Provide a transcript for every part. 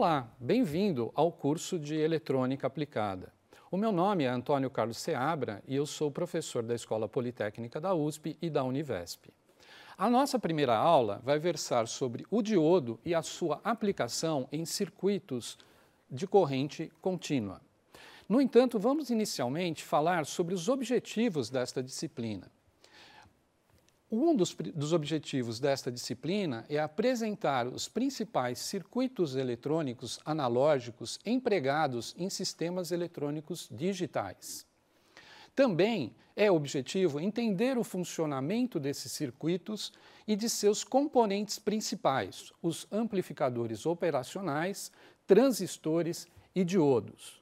Olá, bem-vindo ao curso de Eletrônica Aplicada. O meu nome é Antônio Carlos Seabra e eu sou professor da Escola Politécnica da USP e da Univesp. A nossa primeira aula vai versar sobre o diodo e a sua aplicação em circuitos de corrente contínua. No entanto, vamos inicialmente falar sobre os objetivos desta disciplina. Um dos, dos, objetivos desta disciplina é apresentar os principais circuitos eletrônicos analógicos empregados em sistemas eletrônicos digitais. Também é objetivo entender o funcionamento desses circuitos e de seus componentes principais, os amplificadores operacionais, transistores e diodos.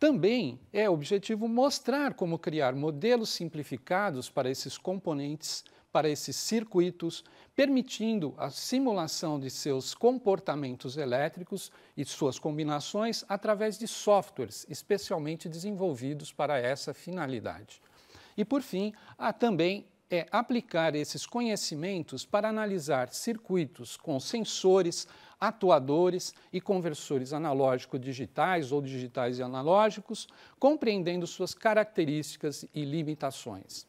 Também é objetivo mostrar como criar modelos simplificados para esses componentes, para esses circuitos, permitindo a simulação de seus comportamentos elétricos e suas combinações através de softwares especialmente desenvolvidos para essa finalidade. E por fim, há também é aplicar esses conhecimentos para analisar circuitos com sensores, atuadores e conversores analógico-digitais ou digitais e analógicos, compreendendo suas características e limitações.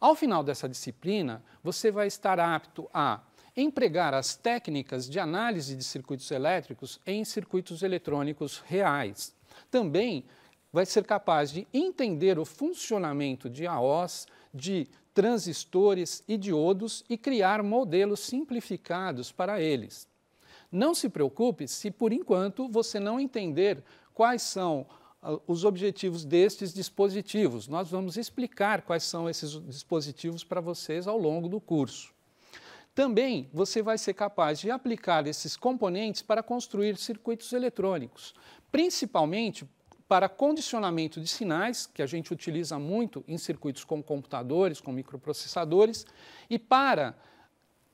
Ao final dessa disciplina, você vai estar apto a empregar as técnicas de análise de circuitos elétricos em circuitos eletrônicos reais. Também vai ser capaz de entender o funcionamento de AOs, de transistores e diodos e criar modelos simplificados para eles. Não se preocupe se, por enquanto, você não entender quais são ah, os objetivos destes dispositivos. Nós vamos explicar quais são esses dispositivos para vocês ao longo do curso. Também você vai ser capaz de aplicar esses componentes para construir circuitos eletrônicos, principalmente para condicionamento de sinais, que a gente utiliza muito em circuitos com computadores, com microprocessadores, e para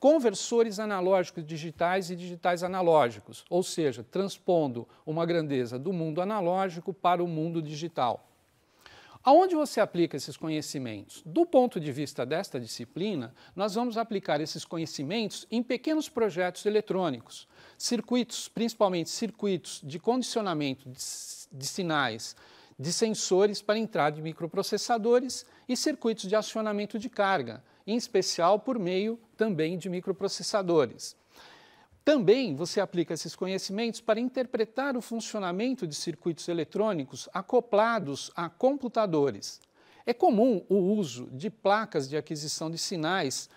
conversores analógicos digitais e digitais analógicos, ou seja, transpondo uma grandeza do mundo analógico para o mundo digital. Aonde você aplica esses conhecimentos? Do ponto de vista desta disciplina, nós vamos aplicar esses conhecimentos em pequenos projetos eletrônicos, circuitos, principalmente circuitos de condicionamento de sinais de sensores para entrada de microprocessadores e circuitos de acionamento de carga, em especial por meio também de microprocessadores. Também você aplica esses conhecimentos para interpretar o funcionamento de circuitos eletrônicos acoplados a computadores. É comum o uso de placas de aquisição de sinais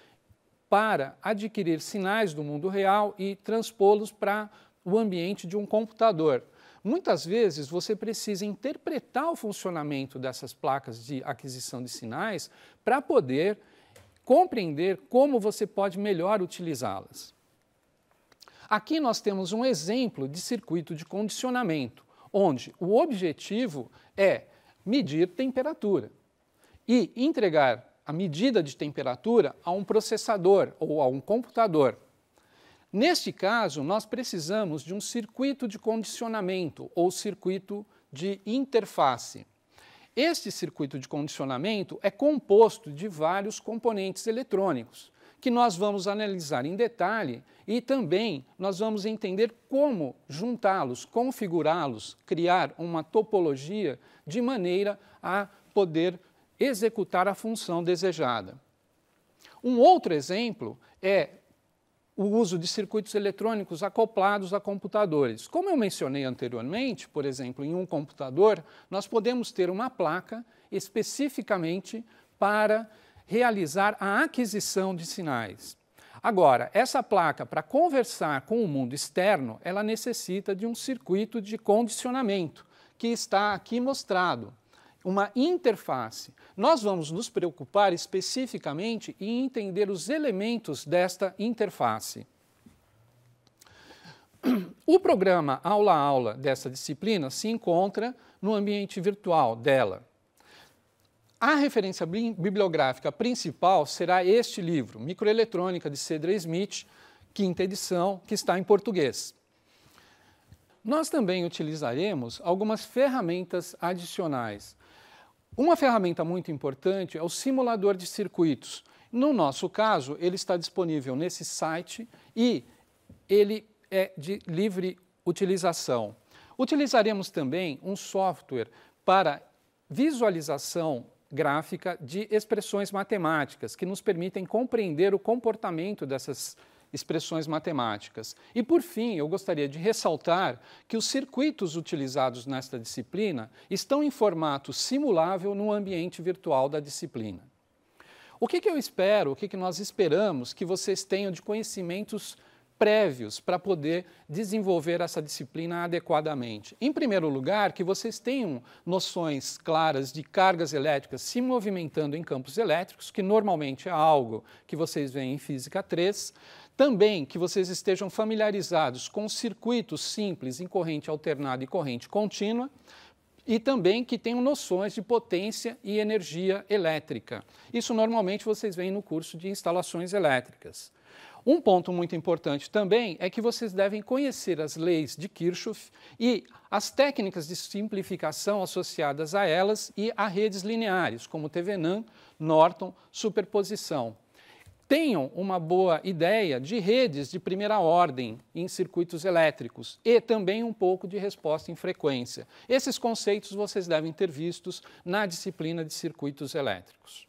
para adquirir sinais do mundo real e transpô-los para o ambiente de um computador. Muitas vezes você precisa interpretar o funcionamento dessas placas de aquisição de sinais para poder compreender como você pode melhor utilizá-las. Aqui nós temos um exemplo de circuito de condicionamento, onde o objetivo é medir temperatura e entregar a medida de temperatura a um processador ou a um computador. Neste caso, nós precisamos de um circuito de condicionamento ou circuito de interface. Este circuito de condicionamento é composto de vários componentes eletrônicos, que nós vamos analisar em detalhe e também nós vamos entender como juntá-los, configurá-los, criar uma topologia de maneira a poder executar a função desejada. Um outro exemplo é o uso de circuitos eletrônicos acoplados a computadores. Como eu mencionei anteriormente, por exemplo, em um computador, nós podemos ter uma placa especificamente para realizar a aquisição de sinais. Agora, essa placa, para conversar com o mundo externo, ela necessita de um circuito de condicionamento, que está aqui mostrado uma interface. Nós vamos nos preocupar especificamente em entender os elementos desta interface. O programa Aula a Aula dessa disciplina se encontra no ambiente virtual dela. A referência bibliográfica principal será este livro, Microeletrônica de Cedra Smith, quinta edição, que está em português. Nós também utilizaremos algumas ferramentas adicionais uma ferramenta muito importante é o simulador de circuitos. No nosso caso, ele está disponível nesse site e ele é de livre utilização. Utilizaremos também um software para visualização gráfica de expressões matemáticas que nos permitem compreender o comportamento dessas expressões matemáticas. E, por fim, eu gostaria de ressaltar que os circuitos utilizados nesta disciplina estão em formato simulável no ambiente virtual da disciplina. O que, que eu espero, o que, que nós esperamos que vocês tenham de conhecimentos prévios para poder desenvolver essa disciplina adequadamente. Em primeiro lugar, que vocês tenham noções claras de cargas elétricas se movimentando em campos elétricos, que normalmente é algo que vocês veem em física 3. Também que vocês estejam familiarizados com circuitos simples em corrente alternada e corrente contínua, e também que tenham noções de potência e energia elétrica. Isso normalmente vocês veem no curso de instalações elétricas. Um ponto muito importante também é que vocês devem conhecer as leis de Kirchhoff e as técnicas de simplificação associadas a elas e a redes lineares, como TVNAM, Norton, superposição tenham uma boa ideia de redes de primeira ordem em circuitos elétricos e também um pouco de resposta em frequência. Esses conceitos vocês devem ter vistos na disciplina de circuitos elétricos.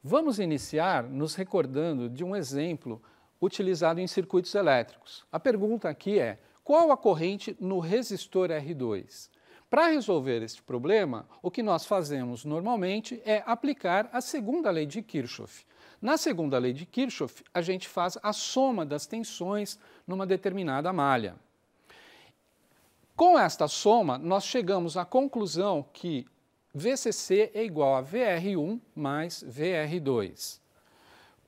Vamos iniciar nos recordando de um exemplo utilizado em circuitos elétricos. A pergunta aqui é: qual a corrente no resistor R2? Para resolver este problema, o que nós fazemos normalmente é aplicar a segunda lei de Kirchhoff, na segunda lei de Kirchhoff, a gente faz a soma das tensões numa determinada malha. Com esta soma, nós chegamos à conclusão que VCC é igual a VR1 mais VR2.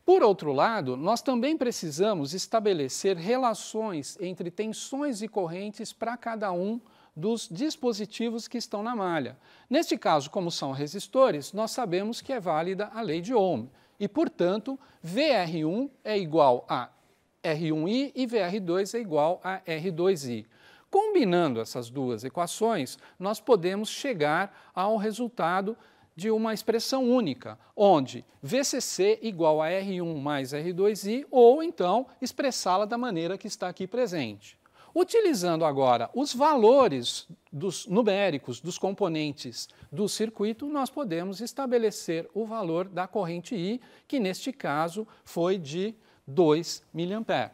Por outro lado, nós também precisamos estabelecer relações entre tensões e correntes para cada um dos dispositivos que estão na malha. Neste caso, como são resistores, nós sabemos que é válida a lei de Ohm. E, portanto, VR1 é igual a R1i e VR2 é igual a R2i. Combinando essas duas equações, nós podemos chegar ao resultado de uma expressão única, onde VCC igual a R1 mais R2i, ou então expressá-la da maneira que está aqui presente. Utilizando agora os valores dos numéricos dos componentes do circuito, nós podemos estabelecer o valor da corrente I, que neste caso foi de 2 mA.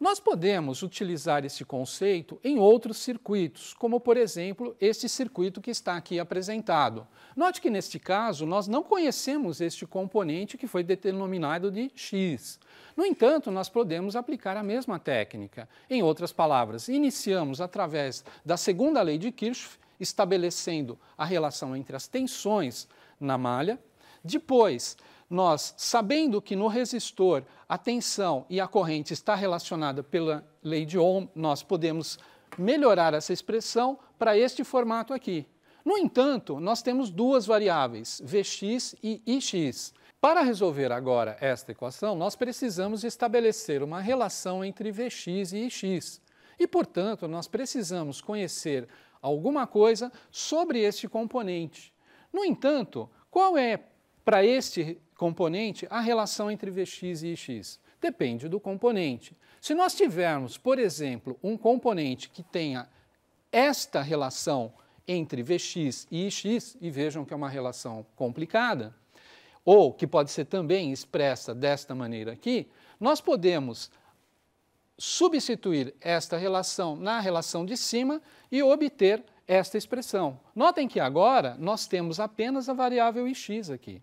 Nós podemos utilizar esse conceito em outros circuitos, como por exemplo este circuito que está aqui apresentado. Note que neste caso nós não conhecemos este componente que foi denominado de x. No entanto, nós podemos aplicar a mesma técnica. Em outras palavras, iniciamos através da segunda lei de Kirchhoff, estabelecendo a relação entre as tensões na malha. Depois, nós, sabendo que no resistor a tensão e a corrente está relacionada pela lei de Ohm, nós podemos melhorar essa expressão para este formato aqui. No entanto, nós temos duas variáveis, Vx e Ix. Para resolver agora esta equação, nós precisamos estabelecer uma relação entre Vx e Ix. E, portanto, nós precisamos conhecer alguma coisa sobre este componente. No entanto, qual é para este componente a relação entre Vx e Ix? Depende do componente. Se nós tivermos, por exemplo, um componente que tenha esta relação entre Vx e Ix, e vejam que é uma relação complicada, ou que pode ser também expressa desta maneira aqui, nós podemos substituir esta relação na relação de cima e obter esta expressão. Notem que agora nós temos apenas a variável x aqui.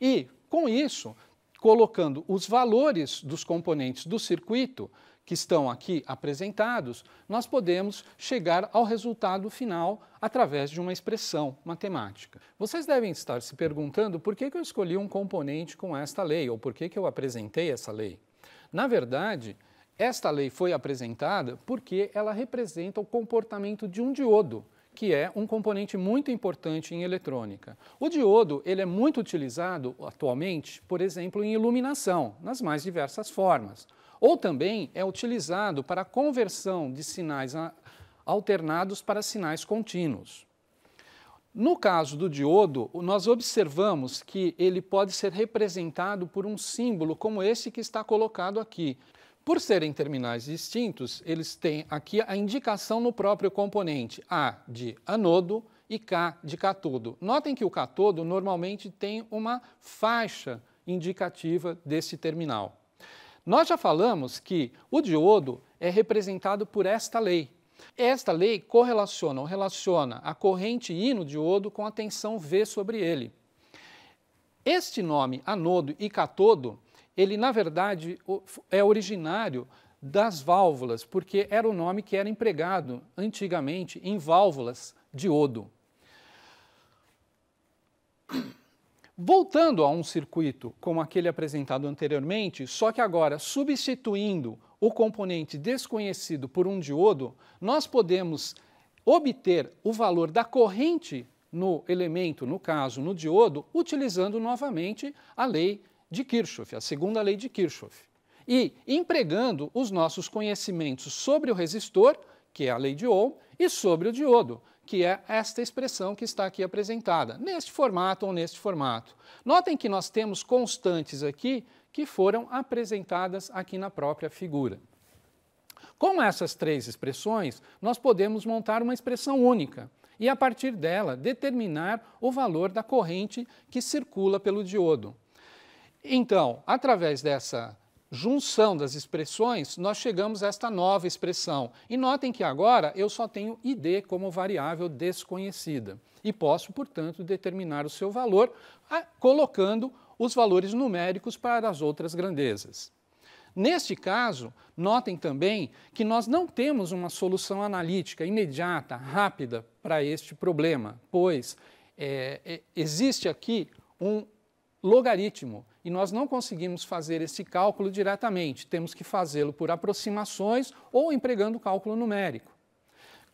E com isso, colocando os valores dos componentes do circuito que estão aqui apresentados, nós podemos chegar ao resultado final através de uma expressão matemática. Vocês devem estar se perguntando por que, eu escolhi um componente com esta lei ou por que, que eu apresentei essa lei. Na verdade, esta lei foi apresentada porque ela representa o comportamento de um diodo que é um componente muito importante em eletrônica. O diodo ele é muito utilizado atualmente, por exemplo, em iluminação, nas mais diversas formas. Ou também é utilizado para a conversão de sinais alternados para sinais contínuos. No caso do diodo, nós observamos que ele pode ser representado por um símbolo como esse que está colocado aqui. Por serem terminais distintos, eles têm aqui a indicação no próprio componente A de anodo e K de catodo. Notem que o catodo normalmente tem uma faixa indicativa desse terminal. Nós já falamos que o diodo é representado por esta lei. Esta lei correlaciona ou relaciona a corrente I no diodo com a tensão V sobre ele. Este nome, anodo e catodo, ele na verdade é originário das válvulas, porque era o nome que era empregado antigamente em válvulas de iodo. Voltando a um circuito como aquele apresentado anteriormente, só que agora substituindo o componente desconhecido por um diodo, nós podemos obter o valor da corrente no elemento, no caso no diodo, utilizando novamente a lei de Kirchhoff, a segunda lei de Kirchhoff. E empregando os nossos conhecimentos sobre o resistor, que é a lei de Ohm, e sobre o diodo, que é esta expressão que está aqui apresentada, neste formato ou neste formato. Notem que nós temos constantes aqui que foram apresentadas aqui na própria figura. Com essas três expressões, nós podemos montar uma expressão única e, a partir dela, determinar o valor da corrente que circula pelo diodo. Então, através dessa junção das expressões, nós chegamos a esta nova expressão. E notem que agora eu só tenho id como variável desconhecida e posso, portanto, determinar o seu valor colocando os valores numéricos para as outras grandezas. Neste caso, notem também que nós não temos uma solução analítica imediata, rápida para este problema, pois é, é existe aqui um logaritmo e nós não conseguimos fazer esse cálculo diretamente, temos que fazê-lo por aproximações ou empregando cálculo numérico.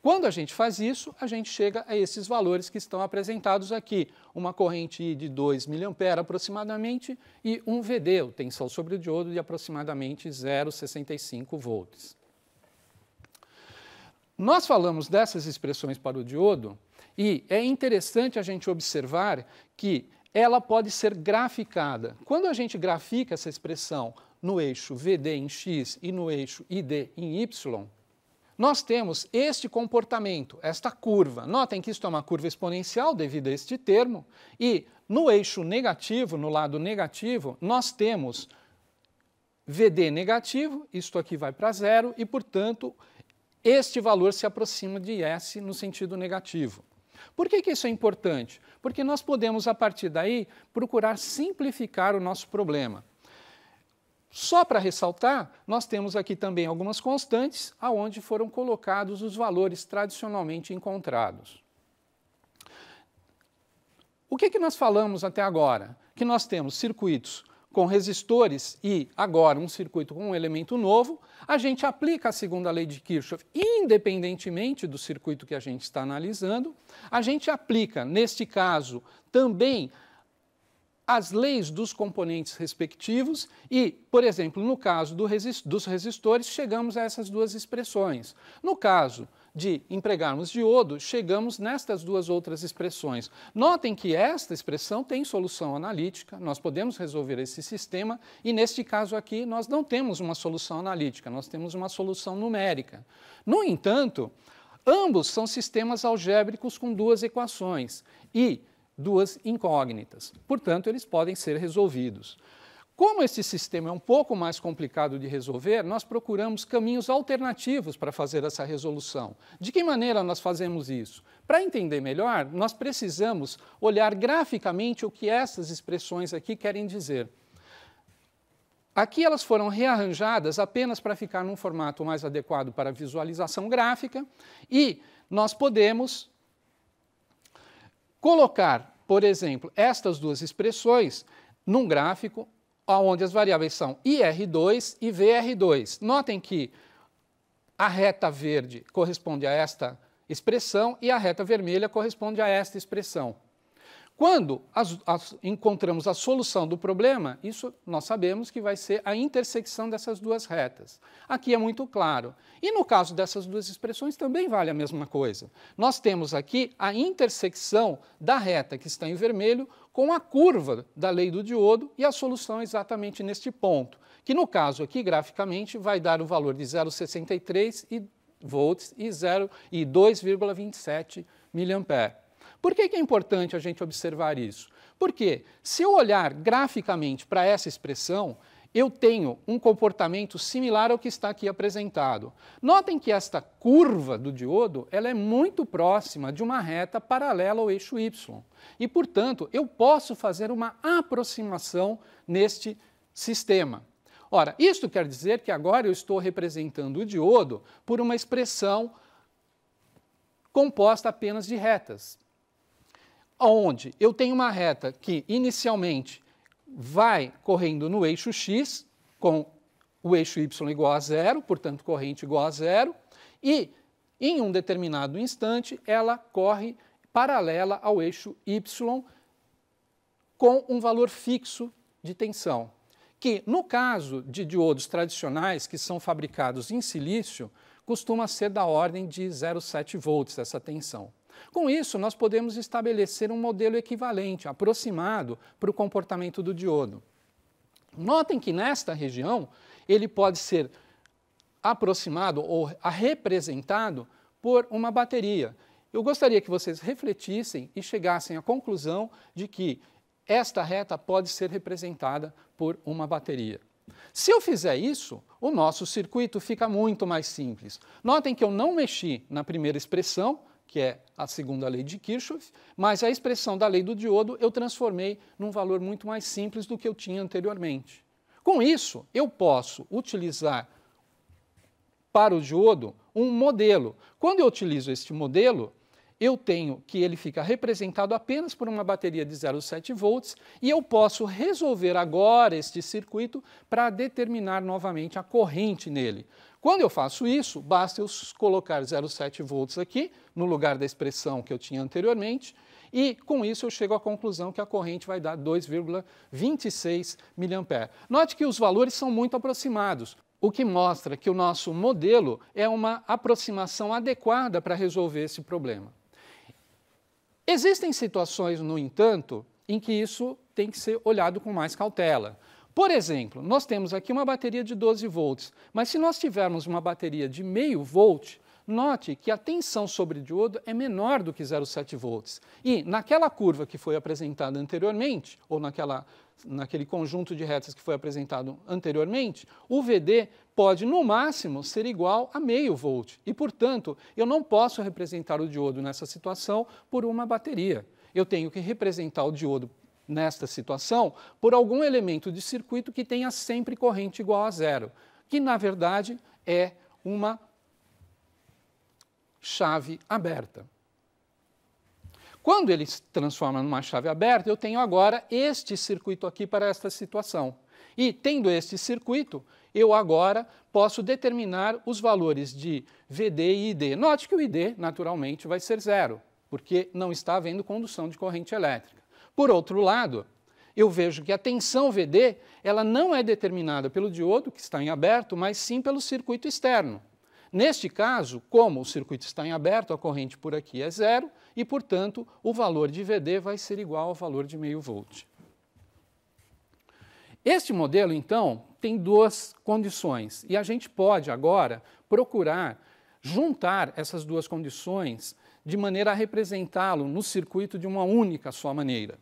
Quando a gente faz isso, a gente chega a esses valores que estão apresentados aqui. Uma corrente de 2 mA aproximadamente e um VD, tensão sobre o diodo, de aproximadamente 0,65 volts. Nós falamos dessas expressões para o diodo e é interessante a gente observar que ela pode ser graficada. Quando a gente grafica essa expressão no eixo VD em X e no eixo ID em Y, nós temos este comportamento, esta curva. Notem que isto é uma curva exponencial devido a este termo, e no eixo negativo, no lado negativo, nós temos VD negativo, isto aqui vai para zero, e portanto este valor se aproxima de S no sentido negativo. Por que, que isso é importante? Porque nós podemos, a partir daí, procurar simplificar o nosso problema. Só para ressaltar, nós temos aqui também algumas constantes aonde foram colocados os valores tradicionalmente encontrados. O que, que nós falamos até agora? Que nós temos circuitos com resistores e agora um circuito com um elemento novo, a gente aplica a segunda lei de Kirchhoff, independentemente do circuito que a gente está analisando. A gente aplica, neste caso, também as leis dos componentes respectivos e, por exemplo, no caso do resist dos resistores, chegamos a essas duas expressões. No caso de empregarmos diodo, chegamos nestas duas outras expressões. Notem que esta expressão tem solução analítica, nós podemos resolver esse sistema e, neste caso aqui, nós não temos uma solução analítica, nós temos uma solução numérica. No entanto, ambos são sistemas algébricos com duas equações e duas incógnitas. Portanto, eles podem ser resolvidos. Como esse sistema é um pouco mais complicado de resolver, nós procuramos caminhos alternativos para fazer essa resolução. De que maneira nós fazemos isso? Para entender melhor, nós precisamos olhar graficamente o que essas expressões aqui querem dizer. Aqui elas foram rearranjadas apenas para ficar num formato mais adequado para visualização gráfica e nós podemos colocar, por exemplo, estas duas expressões num gráfico onde as variáveis são IR2 e VR2. Notem que a reta verde corresponde a esta expressão e a reta vermelha corresponde a esta expressão. Quando as, as, encontramos a solução do problema, isso nós sabemos que vai ser a intersecção dessas duas retas. Aqui é muito claro. E no caso dessas duas expressões também vale a mesma coisa. Nós temos aqui a intersecção da reta que está em vermelho com a curva da lei do diodo e a solução exatamente neste ponto, que no caso aqui graficamente vai dar o valor de 0,63 volts e e 2,27 miliampere. Por que, que é importante a gente observar isso? Porque se eu olhar graficamente para essa expressão, eu tenho um comportamento similar ao que está aqui apresentado. Notem que esta curva do diodo ela é muito próxima de uma reta paralela ao eixo y. E, portanto, eu posso fazer uma aproximação neste sistema. Ora, isto quer dizer que agora eu estou representando o diodo por uma expressão composta apenas de retas onde eu tenho uma reta que inicialmente vai correndo no eixo x, com o eixo y igual a zero, portanto corrente igual a zero, e em um determinado instante ela corre paralela ao eixo y com um valor fixo de tensão, que no caso de diodos tradicionais que são fabricados em silício, costuma ser da ordem de 0,7 volts essa tensão. Com isso, nós podemos estabelecer um modelo equivalente, aproximado para o comportamento do diodo. Notem que nesta região ele pode ser aproximado ou representado por uma bateria. Eu gostaria que vocês refletissem e chegassem à conclusão de que esta reta pode ser representada por uma bateria. Se eu fizer isso, o nosso circuito fica muito mais simples. Notem que eu não mexi na primeira expressão, que é a segunda lei de Kirchhoff, mas a expressão da lei do diodo eu transformei num valor muito mais simples do que eu tinha anteriormente. Com isso, eu posso utilizar para o diodo um modelo. Quando eu utilizo este modelo, eu tenho que ele fica representado apenas por uma bateria de 0,7 volts e eu posso resolver agora este circuito para determinar novamente a corrente nele. Quando eu faço isso, basta eu colocar 0,7 volts aqui, no lugar da expressão que eu tinha anteriormente, e com isso eu chego à conclusão que a corrente vai dar 2,26 mA. Note que os valores são muito aproximados, o que mostra que o nosso modelo é uma aproximação adequada para resolver esse problema. Existem situações, no entanto, em que isso tem que ser olhado com mais cautela. Por exemplo, nós temos aqui uma bateria de 12 volts, mas se nós tivermos uma bateria de meio volt, note que a tensão sobre o diodo é menor do que 0,7 volts. E naquela curva que foi apresentada anteriormente, ou naquela, naquele conjunto de retas que foi apresentado anteriormente, o VD pode, no máximo, ser igual a meio volt. E, portanto, eu não posso representar o diodo nessa situação por uma bateria. Eu tenho que representar o diodo nesta situação por algum elemento de circuito que tenha sempre corrente igual a zero, que na verdade é uma chave aberta. Quando ele se transforma numa chave aberta, eu tenho agora este circuito aqui para esta situação. E tendo este circuito, eu agora posso determinar os valores de VD e ID. Note que o ID, naturalmente, vai ser zero, porque não está havendo condução de corrente elétrica. Por outro lado, eu vejo que a tensão VD ela não é determinada pelo diodo, que está em aberto, mas sim pelo circuito externo. Neste caso, como o circuito está em aberto, a corrente por aqui é zero e, portanto, o valor de VD vai ser igual ao valor de meio volt. Este modelo, então, tem duas condições e a gente pode agora procurar juntar essas duas condições de maneira a representá-lo no circuito de uma única só maneira.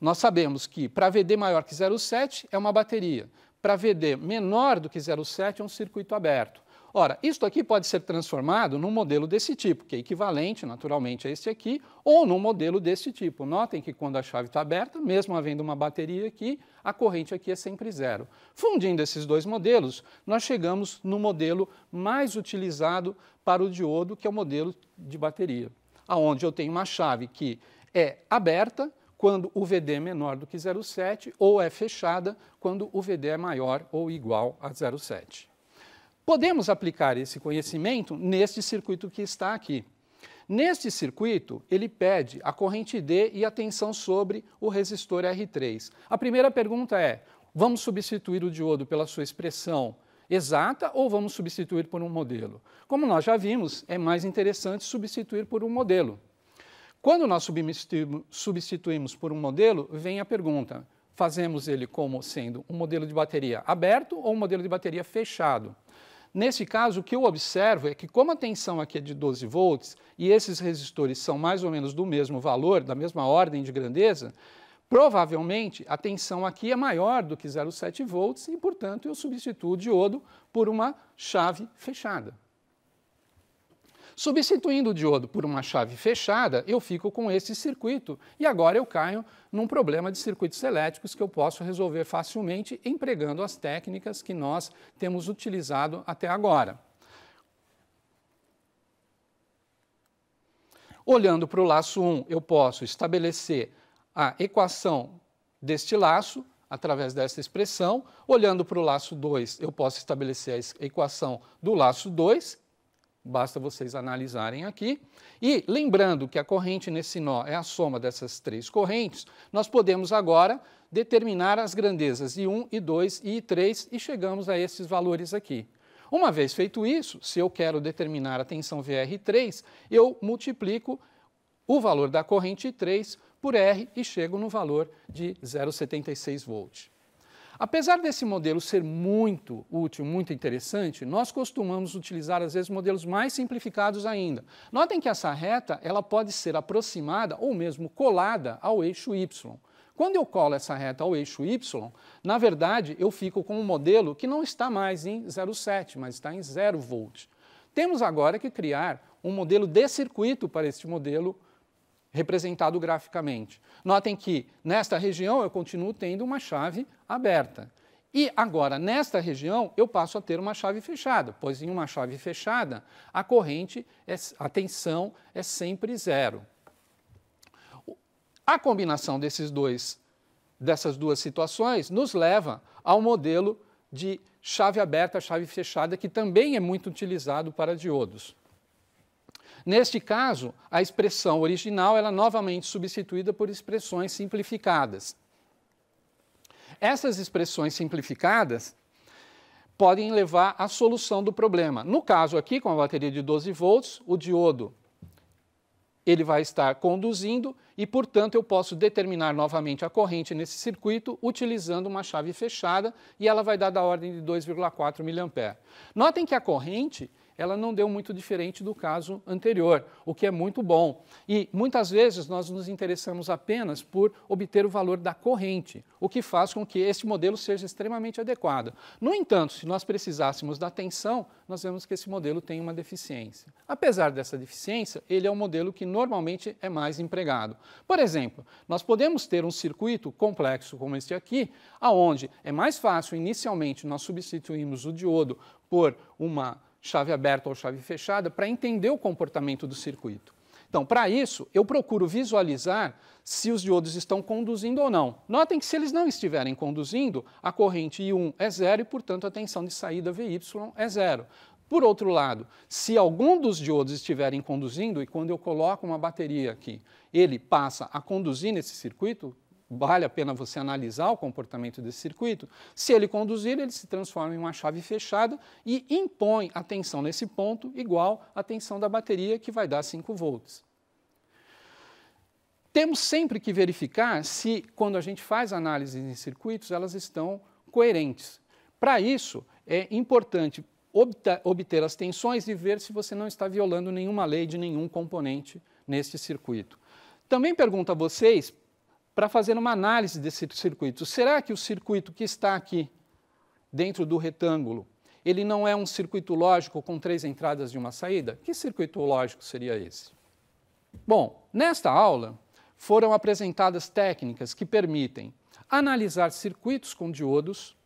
Nós sabemos que para VD maior que 0,7 é uma bateria, para VD menor do que 0,7 é um circuito aberto. Ora, isto aqui pode ser transformado num modelo desse tipo, que é equivalente, naturalmente, a este aqui, ou num modelo desse tipo. Notem que quando a chave está aberta, mesmo havendo uma bateria aqui, a corrente aqui é sempre zero. Fundindo esses dois modelos, nós chegamos no modelo mais utilizado para o diodo, que é o modelo de bateria, aonde eu tenho uma chave que é aberta quando o VD é menor do que 0,7 ou é fechada quando o VD é maior ou igual a 0,7. Podemos aplicar esse conhecimento neste circuito que está aqui. Neste circuito, ele pede a corrente D e a tensão sobre o resistor R3. A primeira pergunta é: vamos substituir o diodo pela sua expressão exata ou vamos substituir por um modelo? Como nós já vimos, é mais interessante substituir por um modelo. Quando nós substituímos por um modelo, vem a pergunta: fazemos ele como sendo um modelo de bateria aberto ou um modelo de bateria fechado? Nesse caso, o que eu observo é que, como a tensão aqui é de 12 volts e esses resistores são mais ou menos do mesmo valor, da mesma ordem de grandeza, provavelmente a tensão aqui é maior do que 0,7 volts e, portanto, eu substituo o diodo por uma chave fechada. Substituindo o diodo por uma chave fechada, eu fico com esse circuito e agora eu caio num problema de circuitos elétricos que eu posso resolver facilmente empregando as técnicas que nós temos utilizado até agora. Olhando para o laço 1, eu posso estabelecer a equação deste laço através dessa expressão. Olhando para o laço 2, eu posso estabelecer a equação do laço 2 Basta vocês analisarem aqui. E lembrando que a corrente nesse nó é a soma dessas três correntes, nós podemos agora determinar as grandezas I1, I2 e I3 e chegamos a esses valores aqui. Uma vez feito isso, se eu quero determinar a tensão VR3, eu multiplico o valor da corrente I3 por R e chego no valor de 0,76 volts. Apesar desse modelo ser muito útil, muito interessante, nós costumamos utilizar às vezes modelos mais simplificados ainda. Notem que essa reta, ela pode ser aproximada ou mesmo colada ao eixo y. Quando eu colo essa reta ao eixo y, na verdade, eu fico com um modelo que não está mais em 0,7, mas está em 0 volt. Temos agora que criar um modelo de circuito para este modelo representado graficamente. Notem que nesta região eu continuo tendo uma chave aberta. E agora, nesta região, eu passo a ter uma chave fechada, pois em uma chave fechada, a corrente, é, a tensão é sempre zero. A combinação desses dois, dessas duas situações nos leva ao modelo de chave aberta, chave fechada, que também é muito utilizado para diodos. Neste caso, a expressão original ela é novamente substituída por expressões simplificadas. Essas expressões simplificadas podem levar à solução do problema. No caso aqui, com a bateria de 12 volts, o diodo ele vai estar conduzindo e, portanto, eu posso determinar novamente a corrente nesse circuito utilizando uma chave fechada e ela vai dar da ordem de 2,4 mA. Notem que a corrente ela não deu muito diferente do caso anterior, o que é muito bom. E muitas vezes nós nos interessamos apenas por obter o valor da corrente, o que faz com que este modelo seja extremamente adequado. No entanto, se nós precisássemos da tensão, nós vemos que esse modelo tem uma deficiência. Apesar dessa deficiência, ele é um modelo que normalmente é mais empregado. Por exemplo, nós podemos ter um circuito complexo como este aqui, aonde é mais fácil inicialmente nós substituirmos o diodo por uma chave aberta ou chave fechada, para entender o comportamento do circuito. Então, para isso, eu procuro visualizar se os diodos estão conduzindo ou não. Notem que se eles não estiverem conduzindo, a corrente I1 é zero e, portanto, a tensão de saída VY é zero. Por outro lado, se algum dos diodos estiverem conduzindo, e quando eu coloco uma bateria aqui, ele passa a conduzir nesse circuito, vale a pena você analisar o comportamento desse circuito. Se ele conduzir, ele se transforma em uma chave fechada e impõe a tensão nesse ponto igual à tensão da bateria, que vai dar 5 volts. Temos sempre que verificar se, quando a gente faz análises em circuitos, elas estão coerentes. Para isso, é importante obter as tensões e ver se você não está violando nenhuma lei de nenhum componente neste circuito. Também pergunto a vocês para fazer uma análise desse circuito. Será que o circuito que está aqui dentro do retângulo, ele não é um circuito lógico com três entradas e uma saída? Que circuito lógico seria esse? Bom, nesta aula foram apresentadas técnicas que permitem analisar circuitos com diodos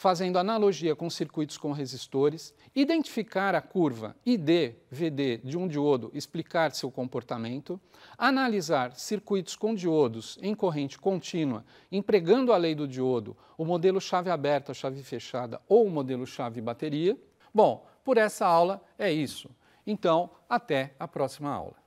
fazendo analogia com circuitos com resistores, identificar a curva ID, VD de um diodo, explicar seu comportamento, analisar circuitos com diodos em corrente contínua, empregando a lei do diodo, o modelo chave aberta, chave fechada ou o modelo chave bateria. Bom, por essa aula é isso. Então, até a próxima aula.